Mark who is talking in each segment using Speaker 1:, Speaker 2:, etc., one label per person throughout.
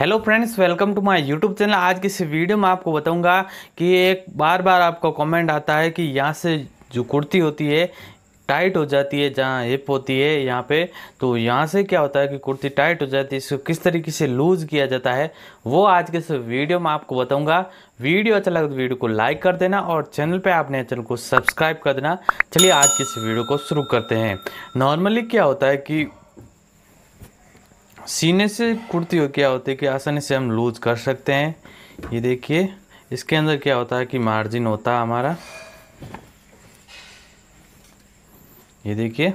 Speaker 1: hello friends welcome to my YouTube channel आज की इस वीडियो में आपको बताऊंगा कि एक बार बार आपको कमेंट आता है कि यहाँ से जो कुर्ती होती है टाइट हो जाती है जहाँ हिप होती है यहाँ पे तो यहाँ से क्या होता है कि कुर्ती टाइट हो जाती है इसको किस तरीके से लूज़ किया जाता है वो आज के इस वीडियो में आपको बताऊँगा वीडियो अच्छा लगे तो वीडियो को लाइक कर देना और चैनल पे आपने चैनल को सब्सक्राइब कर देना चलिए आज की इस वीडियो को शुरू करते हैं नॉर्मली क्या होता है कि सीने से कुर्ती हो क्या होती है कि आसानी से हम लूज कर सकते हैं ये देखिए इसके अंदर क्या होता है कि मार्जिन होता है हमारा ये देखिए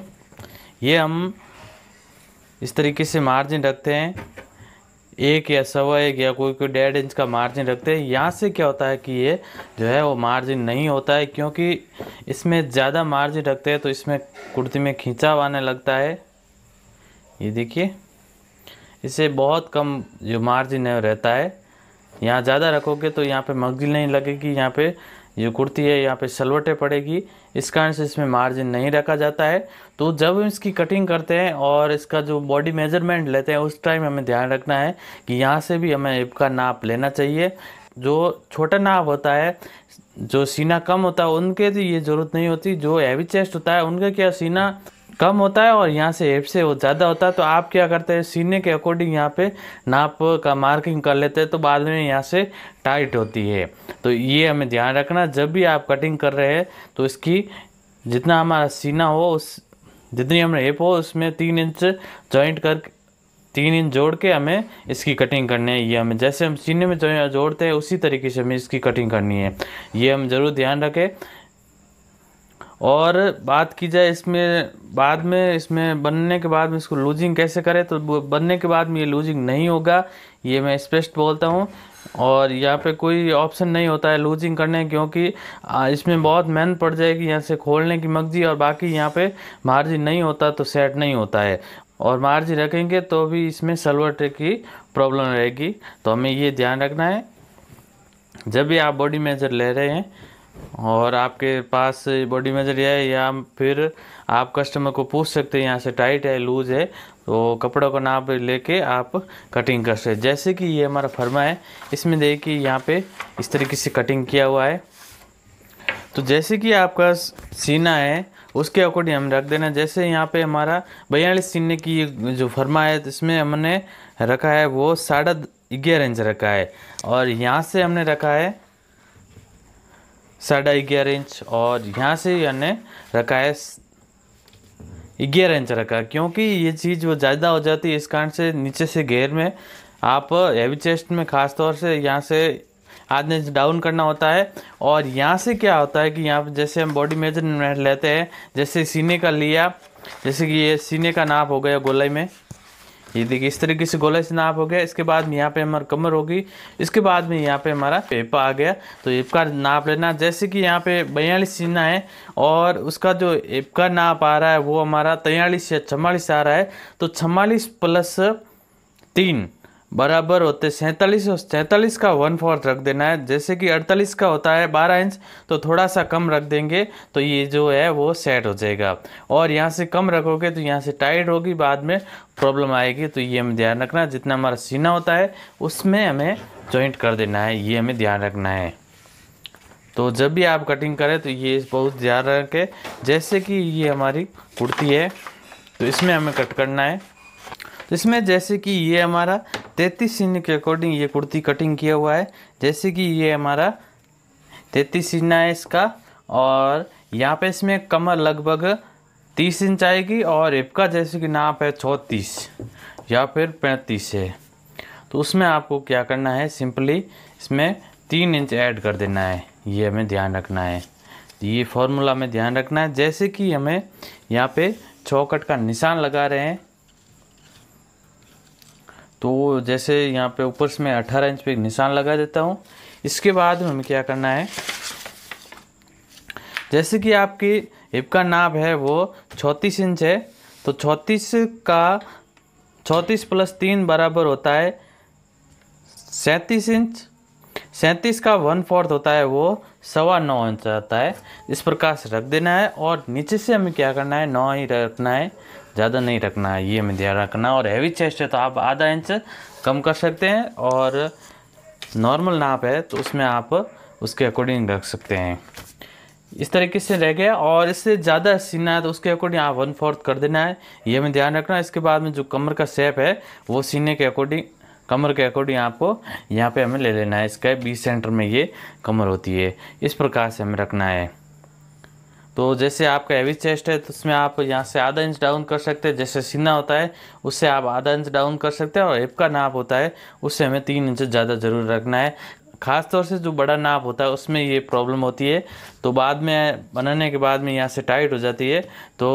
Speaker 1: ये हम इस तरीके से मार्जिन रखते हैं एक या सवा एक या कोई कोई डेढ़ इंच का मार्जिन रखते हैं यहाँ से क्या होता है कि ये जो है वो मार्जिन नहीं होता है क्योंकि इसमें ज़्यादा मार्जिन रखते हैं तो इसमें कुर्ती में खींचाव आने लगता है ये देखिए इसे बहुत कम जो मार्जिन है रहता है यहाँ ज़्यादा रखोगे तो यहाँ पे मगजिल नहीं लगेगी यहाँ पे जो कुर्ती है यहाँ पे सलवटें पड़ेगी इस कारण से इसमें मार्जिन नहीं रखा जाता है तो जब हम इसकी कटिंग करते हैं और इसका जो बॉडी मेजरमेंट लेते हैं उस टाइम हमें ध्यान रखना है कि यहाँ से भी हमें का नाप लेना चाहिए जो छोटा नाप होता है जो सीना कम होता है उनके तो ये ज़रूरत नहीं होती जो हैवी चेस्ट होता है उनका क्या सीना कम होता है और यहाँ से एप से वो ज़्यादा होता है तो आप क्या करते हैं सीने के अकॉर्डिंग यहाँ पे नाप का मार्किंग कर लेते हैं तो बाद में यहाँ से टाइट होती है तो ये हमें ध्यान रखना जब भी आप कटिंग कर रहे हैं तो इसकी जितना हमारा सीना हो उस जितनी हमें एप हो उसमें तीन इंच जॉइंट कर तीन इंच जोड़ के हमें इसकी कटिंग करनी है ये हमें जैसे हम सीने में जोड़ते हैं उसी तरीके से हमें इसकी कटिंग करनी है ये हम ज़रूर ध्यान रखें और बात की जाए इसमें बाद में इसमें बनने के बाद में इसको लूजिंग कैसे करें तो बनने के बाद में ये लूजिंग नहीं होगा ये मैं स्पष्ट बोलता हूँ और यहाँ पे कोई ऑप्शन नहीं होता है लूजिंग करने क्योंकि इसमें बहुत मेहनत पड़ जाएगी यहाँ से खोलने की मर्जी और बाकी यहाँ पे मार्जिन नहीं होता तो सेट नहीं होता है और मार्जिन रखेंगे तो भी इसमें सलवट की प्रॉब्लम रहेगी तो हमें ये ध्यान रखना है जब भी आप बॉडी मेजर ले रहे हैं और आपके पास बॉडी मेजर है या फिर आप कस्टमर को पूछ सकते हैं यहाँ से टाइट है लूज है तो कपड़ों का नाप लेके आप कटिंग कर सकते जैसे कि ये हमारा फर्मा है इसमें देखिए यहाँ पे इस तरीके से कटिंग किया हुआ है तो जैसे कि आपका सीना है उसके अकॉर्डिंग हम रख देना जैसे यहाँ पे हमारा बयालीस सीने की जो फर्मा है तो इसमें हमने रखा है वो साढ़ा ग्यारह इंच रखा है और यहाँ से हमने रखा है साढ़ा ग्यारह इंच और यहाँ से यानी रखा है ग्यारह इंच रखा क्योंकि ये चीज़ वो ज़्यादा हो जाती है इस कारण से नीचे से घेर में आप हैवी चेस्ट में ख़ास तौर से यहाँ से आधे इंच डाउन करना होता है और यहाँ से क्या होता है कि यहाँ पर जैसे हम बॉडी मेजरमेंट लेते हैं जैसे सीने का लिया जैसे कि ये सीने का नाप हो गया गोलाई में ये देखिए इस तरीके से गोला नाप हो गया इसके बाद में यहाँ पे हमारी कमर होगी इसके बाद में यहाँ पे हमारा पेपा आ गया तो एप का नाप लेना जैसे कि यहाँ पे बयालीस सीना है और उसका जो एप का नाप आ रहा है वो हमारा तयालीस या छमालीस आ रहा है तो छमालीस प्लस तीन बराबर होते सैंतालीस और सैंतालीस का वन फोर्थ रख देना है जैसे कि अड़तालीस का होता है बारह इंच तो थोड़ा सा कम रख देंगे तो ये जो है वो सेट हो जाएगा और यहाँ से कम रखोगे तो यहाँ से टाइट होगी बाद में प्रॉब्लम आएगी तो ये हमें ध्यान रखना जितना हमारा सीना होता है उसमें हमें जॉइंट कर देना है ये हमें ध्यान रखना है तो जब भी आप कटिंग करें तो ये बहुत ध्यान रखें जैसे कि ये हमारी कुर्ती है तो इसमें हमें कट करना है तो इसमें जैसे कि ये हमारा तैतीस इंच के अकॉर्डिंग ये कुर्ती कटिंग किया हुआ है जैसे कि ये हमारा तैतीस इंच है इसका और यहाँ पे इसमें कमर लगभग तीस इंच आएगी और एपका जैसे कि नाप है चौंतीस या फिर पैंतीस है तो उसमें आपको क्या करना है सिंपली इसमें तीन इंच ऐड कर देना है ये हमें ध्यान रखना है ये फॉर्मूला में ध्यान रखना है जैसे कि हमें यहाँ पे चौकट का निशान लगा रहे हैं तो जैसे यहाँ पे ऊपर से मैं 18 इंच पे एक निशान लगा देता हूँ इसके बाद हमें क्या करना है जैसे कि आपकी हिप का नाप है वो छत्तीस इंच है तो छत्तीस का छत्तीस प्लस तीन बराबर होता है सैंतीस इंच सैंतीस का वन फोर्थ होता है वो सवा नौ इंच आता है इस प्रकार से रख देना है और नीचे से हमें क्या करना है नौ ही रखना है ज़्यादा नहीं रखना है ये हमें ध्यान रखना और हैवी चेस्ट है तो आप आधा इंच कम कर सकते हैं और नॉर्मल नाप है तो उसमें आप उसके अकॉर्डिंग रख सकते हैं इस तरीके से रह गया और इससे ज़्यादा सीना है तो उसके अकॉर्डिंग आप वन फोर्थ कर देना है ये हमें ध्यान रखना है इसके बाद में जो कमर का शेप है वो सीने के अकॉर्डिंग कमर के अकॉर्डिंग आपको यहाँ पे हमें ले लेना है इसका बीस सेंटर में ये कमर होती है इस प्रकार से हमें रखना है तो जैसे आपका हैवी चेस्ट है तो उसमें आप यहाँ से आधा इंच डाउन कर सकते हैं जैसे सीना होता है उससे आप आधा इंच डाउन कर सकते हैं और हिप का नाप होता है उससे हमें तीन इंच ज़्यादा ज़रूर रखना है ख़ास तौर से जो बड़ा नाप होता है उसमें ये प्रॉब्लम होती है तो बाद में बनाने के बाद में यहाँ से टाइट हो जाती है तो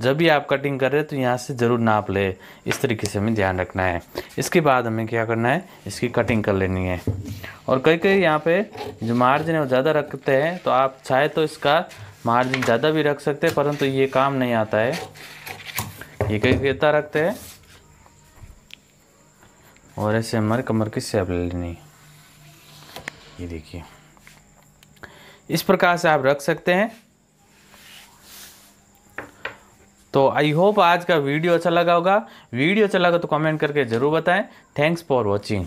Speaker 1: जब भी आप कटिंग कर रहे हैं तो यहाँ से ज़रूर नाप ले इस तरीके से हमें ध्यान रखना है इसके बाद हमें क्या करना है इसकी कटिंग कर लेनी है और कई कई यहाँ पे जो मार्जिन है वो ज़्यादा रखते हैं तो आप चाहे तो इसका मार्जिन ज़्यादा भी रख सकते हैं परंतु ये काम नहीं आता है ये कई कितना रखते हैं और ऐसे हमारे कमर की सेप लेनी है ये देखिए इस प्रकार से आप रख सकते हैं तो आई होप आज का वीडियो अच्छा लगा होगा वीडियो अच्छा लगा तो कमेंट करके ज़रूर बताएं थैंक्स फॉर वॉचिंग